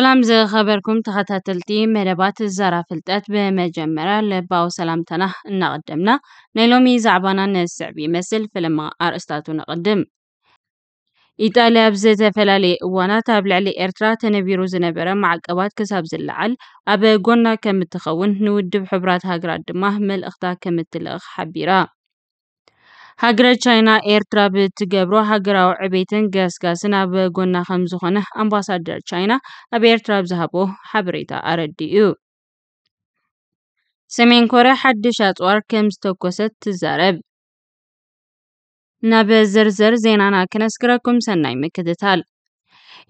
سلام ز خبركم تخطى تلتي مربات الزارة فلتات بمجمرة لباو سلام تنه نقدمنا نيلومي زعبانا نسعبي مثل فلما أرستاتو نقدم إيطاليا بزيتا فلالي وانا تابلع لي إرترا تنبيرو زنبرا مع قوات كساب زلعل أبا قونا كمتخون نود بحبرات هاقرات دماه مل إختا كمتلق حبيرا ሃገረ ቻይና ኤርትራ ብትገብሮ ሃገራዊ ዕቤትን ገስጋስን ኣብ ጎና ከም ዝኾነ ኣምባሳደር ቻይና ኣብ ኤርትራ ብዝሃቦ ሓበሬታ ኣረዲኡ ሰሜን ኮርያ ሓድሽ ኣፅዋር ከም ዝተኮሰት ትዛረብ ናብ ዝርዝር ዜናና ክነስግረኩም ሰናይ ምክትታል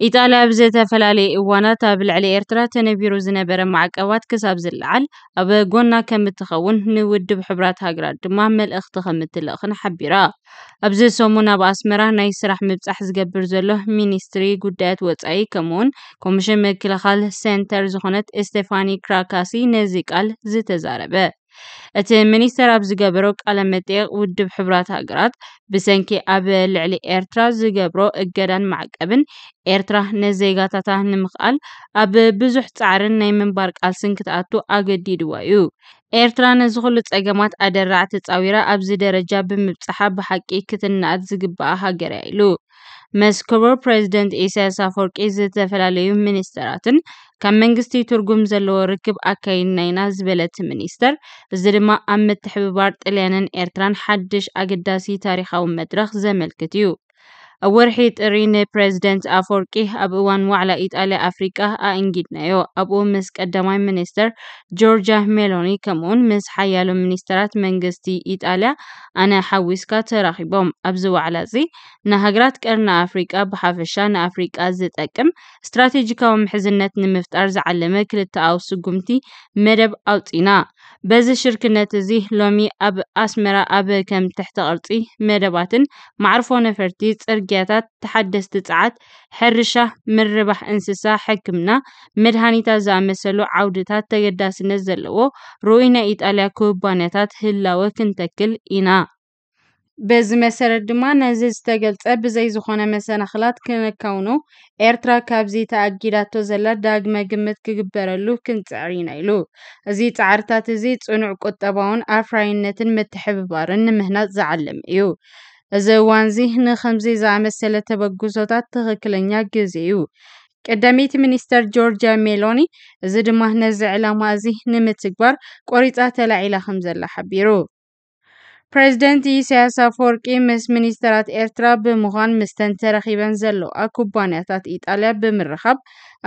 ኢጣልያ ብዘተፈላለዩ እዋናት ኣብ ልዕሊ ኤርትራ ተነቢሩ ዝነበረ ማዕቀባት ክሳብ ዝለዓል ኣብ ጎና ከም እትኸውን ንውድብ ሕቡራት ሃገራት ድማ መልእኽቲ ከም እትልእኽን ሓቢራ ኣብዚ ሰሙን ኣብ ኣስመራ ናይ ስራሕ ምብፃሕ ዝገብር ዘሎ ሚኒስትሪ ጉዳያት ወፃኢ ከምኡውን ኮሚሽን ምክልኻል ሴንተር ዝኾነት ስቴፋኒ ክራካሲ ነዚ ቃል ዝተዛረበ እቲ ሚኒስተር ኣብ ዝገበሮ ቃለ መጠይቅ ውድብ ሕቡራት ሃገራት ብሰንኪ ኣብ ልዕሊ ኤርትራ ዝገብሮ እገዳን ማዕቀብን ኤርትራ ነዜጋታታ ንምኽኣል ኣብ ብዙሕ ፃዕርን ናይ ምንባር ቃልስን ክትኣቱ ኣገዲድዋ እዩ ኤርትራ ነዚ ኩሉ ፀገማት ኣደራዕ ተፃዊራ ኣብዚ ደረጃ ብምብፅሓ ብሓቂ ክትናኣት ዝግበኣ ሃገር እያ ኢሉ ምስ ክቡር ፕሬዚደንት ኢሳያስ ኣፈወርቂ ዝተፈላለዩ ሚኒስተራትን ካብ መንግስቲ ትርጉም ዘለዎ ርክብ ኣካይድና ኢና ዝበለት ሚኒስተር እዚ ድማ ኣብ ምትሕብባር ጣልያንን ኤርትራን ሓድሽ ኣገዳሲ ታሪኻዊ መድረኽ ዘመልክት እዩ ورحي ترين بريزيدنت أفوركي أبوان وعلى إيطاليا أفريقا أنجد نيو أبو مس قدماي منستر جورجا ميلوني كمون مس حيالو منسترات منغستي إيطاليا أنا حويسكا تراخي بوم أبزو على زي نهجرات كرنا أفريقا بحافشان أفريقا زيت أكم استراتيجيكا ومحزنات نمفت أرز علمة كل التعاوص قمتي مدب أوتينا بز شركة زي لومي أب أسمرا أب كم تحت أرضي مدباتن معرفون فرتيت أرجع መፍትሄታት ተሓደስቲ ፀዓት ሕርሻ ምርባሕ እንስሳ ሕክምና መድሃኒታት ዝኣመሰሉ ዓውድታት ተገዳስነት ዘለዎ ርኡይ ናይ ኢጣልያ ኩባንያታት ህላወ ክንተክል ኢና በዚ መሰረት ድማ ነዚ ዝተገልፀ ብዘይ ዝኾነ መሰናክላት ክነካውኖ ኤርትራ ካብዚ ተኣጊዳቶ ዘላ ዳግመ ግምት ክግበረሉ ክንፅዕር ኢና ኢሉ እዚ ፃዕርታት እዚ ፅኑዕ ቁጠባውን ኣፍራይነትን ምትሕብባርን ንምህናፅ ዝዓልም እዩ እዚ እዋን እዚ ንከምዚ ዝኣመሰለ ተበግሶታት ትኽክለኛ ግዜ እዩ ቀዳመይቲ ሚኒስተር ጆርጃ ሜሎኒ እዚ ድማ ነዚ ዕላማ እዚ ንምትግባር ቆሪፃ ተላዒላ ከም ዘላ ሓቢሩ ፕረዚደንት ኢሳያስ ኣፈወርቂ ምስ ሚኒስትራት ኤርትራ ብምዃን ምስተን ተረኺበን ዘለዋ ኩባንያታት ኢጣልያ ብምርኻብ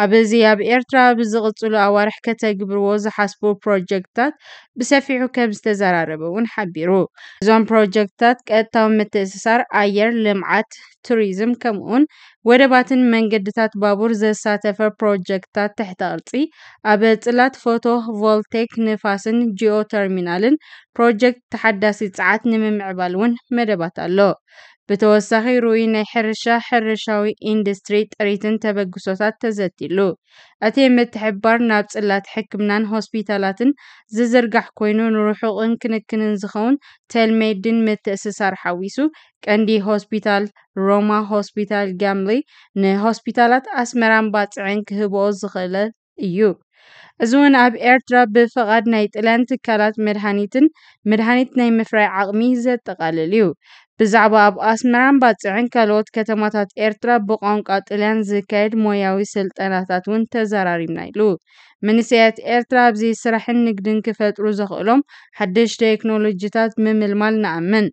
ኣብዚ ኣብ ኤርትራ ብዝቕፅሉ ኣዋርሕ ከተግብርዎ ዝሓስቡ ፕሮጀክትታት ብሰፊሑ ከም ዝተዘራረበ እውን ሓቢሩ። እዞም ፕሮጀክትታት ቀጥታዊ ምትእስሳር ኣየር፣ ልምዓት ቱሪዝም ከምኡ'ውን ወደባትን መንገድታት ባቡር ዘሳተፈ ፕሮጀክትታት ትሕቲ ቅርፂ ኣብ ፅላት ፎቶ ቮልቴክ ንፋስን ተርሚናልን ፕሮጀክት ተሓዳሲ ፀዓት ንምምዕባል እውን መደባት ኣሎ። ብተወሳኺ ሩኡይ ናይ ሕርሻ ሕርሻዊ ኢንዱስትሪ ጥሪትን ተበግሶታት ተዘቲሉ እቲ ምትሕባር ናብ ጽላት ሕክምናን ሆስፒታላትን ዝዝርጋሕ ኮይኑ ንርሑቕን ክንክንን ዝኸውን ቴልሜድን ምትእስሳር ሓዊሱ ቀንዲ ሆስፒታል ሮማ ሆስፒታል ጋምሊ ንሆስፒታላት ኣስመራን ባፅዕን ክህብኦ ዝኽእለ እዩ እዚ እውን ኣብ ኤርትራ ብፍቓድ ናይ ጥልያን ትካላት መድሃኒትን መድሃኒት ናይ ምፍራይ ዓቕሚ ዘጠቓልል እዩ ብዛዕባ ኣብ ኣስመራን ባፅዕን ካልኦት ከተማታት ኤርትራ ብቋንቋ ጥልያን ዝካየድ ሞያዊ ስልጠናታት እውን ተዘራሪብና ኢሉ። መንእሰያት ኤርትራ ኣብዚ ስራሕን ንግድን ክፈጥሩ ዘኽእሎም ሓደሽ ቴክኖሎጂታት ምምልማል ንኣምን።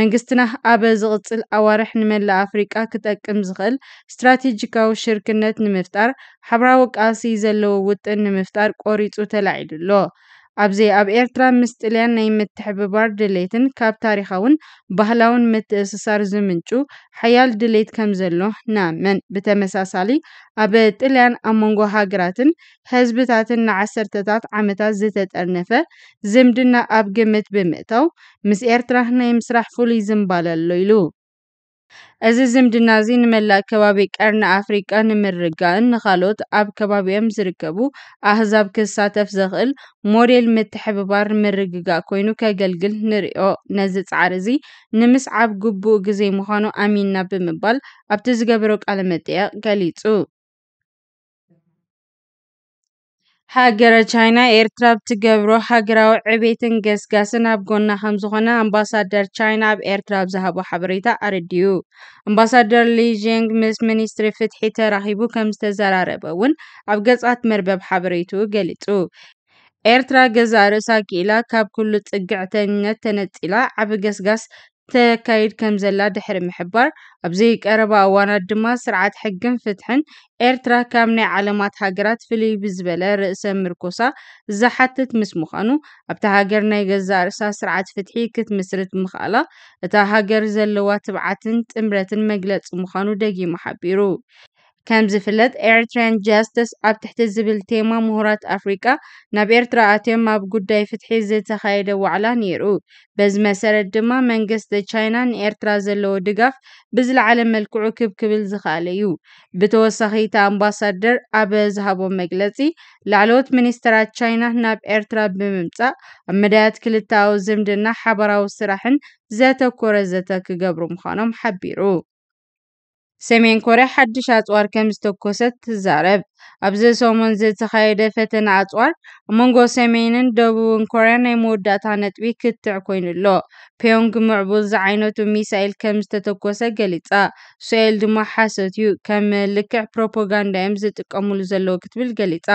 መንግስትና ኣበ ዝቕፅል ኣዋርሕ ንመላእ ኣፍሪቃ ክጠቅም ዝኽእል ስትራተጂካዊ ሽርክነት ንምፍጣር ሓበራዊ ቃልሲ ዘለዎ ውጥን ንምፍጣር ቆሪፁ ተላዒሉ ኣሎ። ኣብዚ ኣብ ኤርትራ ምስ ጣልያን ናይ ምትሕብባር ድሌትን ካብ ታሪኻውን ባህላውን ምትእስሳር ዝምንጩ ሓያል ድሌት ከም ዘሎ ናመን ብተመሳሳሊ ኣብ ጣልያን ኣብ መንጎ ሃገራትን ህዝብታትን ንዓሰርተታት ዓመታት ዝተጠርነፈ ዝምድና ኣብ ግምት ብምእታው ምስ ኤርትራ ናይ ምስራሕ ፍሉይ ዝምባለ ኣሎ ኢሉ እዚ ዝምድና እዚ ንመላእ ከባቢ ቀርኒ ኣፍሪቃ ንምርጋእን ንኻልኦት ኣብ ከባቢኦም ዝርከቡ ኣህዛብ ክሳተፍ ዘኽእል ሞዴል ምትሕብባር ምርግጋእ ኮይኑ ከገልግል ንሪኦ ነዚ ፃዕሪ እዚ ንምስዓብ ግቡእ ግዜ ምዃኑ ኣሚንና ብምባል ኣብቲ ዝገበሮ ቃለ መጠይቅ ገሊፁ፡፡ ሃገረ ቻይና ኤርትራ ብትገብሮ ሃገራዊ ዕቤትን ገስጋስን ኣብ ጎና ዝኾነ ኣምባሳደር ቻይና ኣብ ኤርትራ ብዝሃቦ ሓበሬታ ኣረዲኡ። ኣምባሳደር ሊጂንግ ምስ ሚኒስትሪ ፍትሒ ተራኺቡ ከም ዝተዘራረበ እውን ኣብ ገጻት መርበብ ሓበሬትኡ ገሊጹ። ኤርትራ ገዛ ርእሳ ኪኢላ ካብ ኩሉ ጽግዕተኝነት ተነጺላ ዓብ ገስጋስ ተካይድ ከም ዘላ ድሕሪ ምሕባር ኣብዘይ ቀረባ እዋናት ድማ ስርዓት ሕግን ፍትሕን ኤርትራ ካብ ናይ ዓለማት ሃገራት ፍልይ ብዝበለ ርእሰ ምርኮሳ ዝሓትት ምስ ምዃኑ ኣብቲ ሃገር ናይ ገዛ ርእሳ ስርዓት ፍትሒ ክትምስርት ምኽኣላ እታ ሃገር ዘለዋ ትብዓትን ጥምረትን መግለፂ ምኳኑ ደጊማ ሓቢሩ ከም ዝፍለጥ ኤርትርያን ጃስትስ ኣብ ትሕቲ ዝብል ቴማ ምሁራት ኣፍሪቃ ናብ ኤርትራ ኣትዮም ኣብ ጉዳይ ፍትሒ ዝተካየደ ዋዕላ ነይሩ በዚ መሰረት ድማ መንግስቲ ቻይና ንኤርትራ ዘለዎ ድጋፍ ብዝላዓለ መልክዑ ክብክብል ዝኽኣለ እዩ ብተወሳኺ ቲ ኣምባሳደር ኣበ ዝሃቦ መግለፂ ላዕለት ሚኒስትራት ቻይና ናብ ኤርትራ ብምምፃእ ኣብ መዳያት ክልታዊ ዝምድና ሓበራዊ ስራሕን ዘተኮረዘተ ክገብሩ ምኳኖም ሓቢሩ ሰሜን ኮርያ ሓድሽ ኣጽዋር ከም ዝተኮሰት ትዛረብ። ኣብዚ ሰሙን ዝተኻየደ ፈተነ ኣጽዋር ኣብ መንጎ ሰሜንን ደቡብን ኮርያ ናይ መወዳእታ ነጥቢ ክትዕ ኮይኑ ኣሎ። ፒዮንግ ምዕቡል ዝዓይነቱ ሚሳኤል ከም ዝተተኮሰ ገሊጻ፣ እስራኤል ድማ ሓሰት እዩ፣ ከም መልክዕ ፕሮፓጋንዳ እዮም ዝጥቀሙሉ ዘለዉ ክትብል ገሊጻ።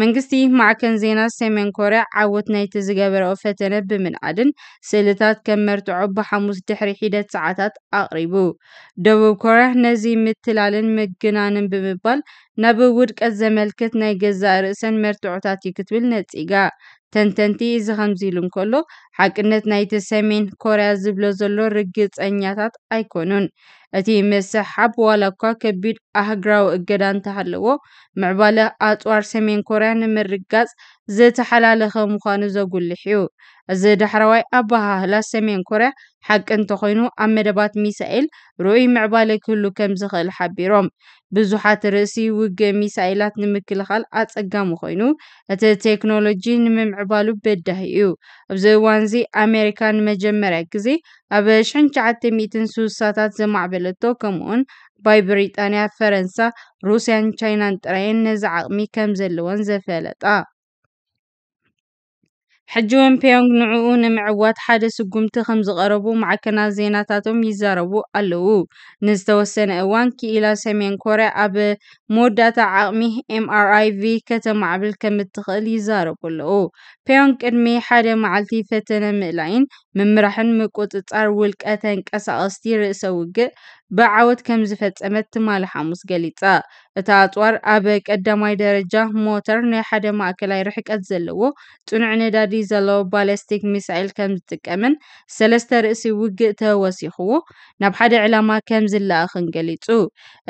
መንግስቲ ማዕከን ዜና ሰሜን ኮርያ ዓወት ናይቲ ዝገበረኦ ፈተነ ብምንዓድን ስእልታት ከም መርትዖ ብሓሙስ ድሕሪ ሒደት ሰዓታት ኣቕሪቡ ደቡብ ኮርያ ነዚ ምትላልን ምግናንን ብምባል ናብ ውድቀት ዘመልክት ናይ ገዛእ ርእሰን መርትዖታት እዩ ክትብል ነፂጋ ተንተንቲ እዚ ከምዚ ኢሉ እንከሎ ሓቅነት ናይቲ ሰሜን ኮርያ ዝብሎ ዘሎ ርግፀኛታት ኣይኮኑን። እቲ መስሕብ ዋላ እኳ ከቢድ ኣህግራዊ እገዳ እንተሃለዎ ምዕባለ ኣፅዋር ሰሜን ኮርያ ንምርጋጽ ዝተሓላለኸ ምዃኑ ዘጉልሕ እዩ። እዚ ዳሕራዋይ ኣባሃህላ ሰሜን ኮርያ ሓቂ እንተኮይኑ ኣብ መደባት ሚሳኤል ርኡይ ምዕባለ ክህሉ ከም ዝክእል ሓቢሮም ብዙሓት ርእሲ ውግእ ሚሳኤላት ንምክልኻል ኣፀጋሚ ኮይኑ እቲ ቴክኖሎጂ ንምምዕባሉ በዳሂ እዩ እብዚ እዋን እዚ ኣሜሪካ ንመጀመርያ ግዜ ኣብ ሽሸዓ ስሳታት ዘማዕበለቶ ከምኡውን ባይ ብሪጣንያ ፈረንሳ ሩስያን ቻይናን ጥራየን ነዚ ዓቅሚ ከም ዘለዎን ዘፈለጣ ሕጂ እውን ፓዮንግ ንዕኡ ንምዕዋት ሓደ ስጉምቲ ከም ዝቀረቡ ማዕከና ዜናታቶም ይዛረቡ ኣለዉ ንዝተወሰነ እዋን ክኢላ ሰሜን ኮረ ኣብ መወዳእታ ዓቅሚ ኤምኣርኣይ ቪ ከተማ ዕብል ከም ትኽእል ይዛረቡ ኣለው ፔዮንግ ቅድሚ ሓደ ማዓልቲ ፈተነ ምእላይን ምምራሕን ምቁፅፃር ውልቀ ተንቀሳቀስቲ ርእሰ ውግእ ብዓወት ከም ዝፈፀመት ትማል ሓሙስ ገሊፃ እቲ ኣፅዋር ኣብ ቀዳማይ ደረጃ ሞተር ናይሓደ ማእከላይ ርሕቀት ዘለዎ ፅኑዕ ንዳዲ ዘለዎ ባላስቲክ ሚሳኤል ከም ዝጥቀምን ሰለስተ ርእሲ ውግእ ተወሲኽዎ ናብ ሓደ ዕላማ ከምዝላእክን ገሊፁ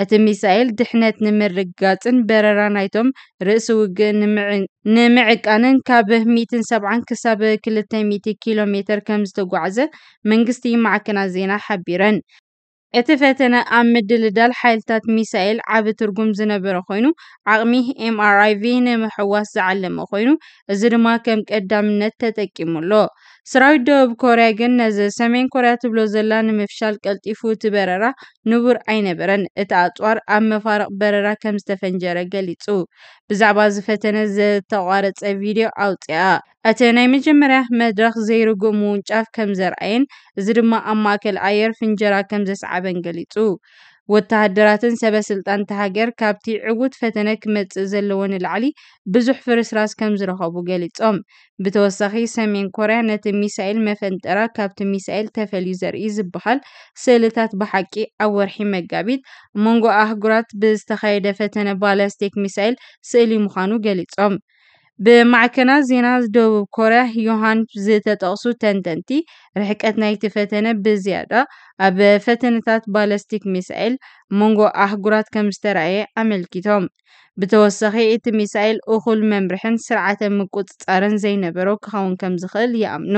እቲ ሚሳኤል ድሕነት ንምርጋፅን በረራ ናይቶም ርእሲ ውግእ ንምዕቃንን ካብ ሰ ክሳብ 2ል ኪሎሜር ከምዝተጓዕዘ መንግስቲ መዓክና ዜና ሓቢረን እቲ ፈተነ ኣብ ምድልዳል ሓይልታት ሚሳኤል ዓብ ትርጉም ዝነበረ ኮይኑ ዓቅሚ ኤምኣርኣይቪ ንምሕዋስ ዝዓለመ ኮይኑ እዚ ድማ ከም ቀዳምነት ተጠቂሙኣሎ ሰራዊት ደቡብ ኮርያ ግን ነዚ ሰሜን ኮርያ ትብሎ ዘላ ንምፍሻል ቀልጢፉ እቲ በረራ ንቡር ኣይነበረን እቲ ኣፅዋር ኣብ መፋርቕ በረራ ከም ዝተፈንጀረ ገሊፁ ብዛዕባ ዝፈተነ ፈተነ ቪድዮ ኣውፂኣ እቲ ናይ መጀመርያ መድረኽ ዘይርጉእ ምውንጫፍ ከም ዘርኣየን እዚ ድማ ኣብ ማእከል ኣየር ፍንጀራ ከም ዘስዓበን ገሊፁ ወተሃደራትን ሰበ ስልጣን ተሃገር ካብቲ ዕጉት ፈተነ ክመጽእ ዘለዎ ንላዕሊ ብዙሕ ፍርስራስ ከም ዝረኸቡ ገሊጾም ብተወሳኺ ሰሜን ኮርያ ነቲ ሚሳኤል መፈንጠራ ካብቲ ሚሳኤል ተፈልዩ ዘርኢ ዝበሃል ስእልታት ብሓቂ ኣብ ወርሒ መጋቢት መንጎ ኣህጉራት ብዝተኻየደ ፈተነ ባላስቲክ ሚሳኤል ስእሊ ምዃኑ ገሊጾም ብማዕከና ዜና ዝደቡብ ኮርያ ዮሃን ዝተጠቕሱ ተንተንቲ ርሕቀት ናይቲ ፈተነ ብዝያዳ ኣብ ፈተነታት ባለስቲክ ሚሳኤል መንጎ ኣህጉራት ከም ዝተረኣየ ኣመልኪቶም ብተወሳኺ እቲ ሚሳኤል እኹል መምርሕን ስርዓተ ምቁፅጻርን ዘይነበሮ ክኸውን ከም ዝኽእል ይኣምኑ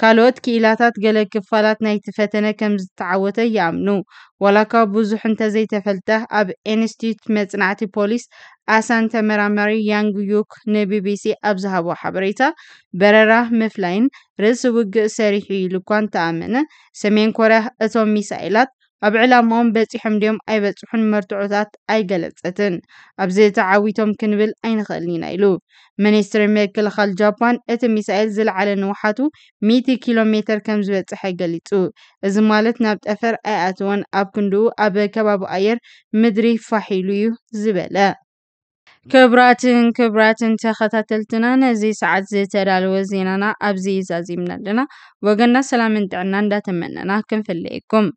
ካልኦት ክኢላታት ገለ ክፋላት ናይትፈተነ ከም ዝተዓወተ ይኣምኑ ዋላካ ብዙሕ እንተዘይተፈልጠ ኣብ ኢንስትዩት መፅናዕቲ ፖሊስ ኣሳንተመራማሪ ያንግዩክ ንቢቢሲ ኣብ ዝሃቦ ሓበሬታ በረራ ምፍላይን ርእሲብ ውግእ ሰሪሑ ኢሉእኳን ተኣመነ ሰሜን ኮርያ እቶም ሚሳኤላት ኣብ ዕላምኦም በፂሖም ድዮም ኣይበፅሑን መርትዖታት ኣይገለፀትን ኣብዚ እቲ ዓዊቶም ክንብል ኣይንኽእልን ኢና ኢሉ ሚኒስትሪ ምክልኻል ጃፓን እቲ ሚሳኤል ዝለዓለ ንውሓቱ 100 ኪሎ ሜትር ከም ዝበፅሐ ገሊጹ እዚ ማለት ናብ ጠፈር ኣይኣትወን ኣብ ክንድኡ ኣብ ከባቢ ኣየር ምድሪ ፋሒሉ እዩ ዝበለ ክብራትን ክብራትን ተኸታተልትና ነዚ ሰዓት ዝተዳለወ ዜናና ኣብዚ ይዛዚምና ኣለና ወገና ሰላምን ጥዕና እንዳተመነና ክንፍለየኩም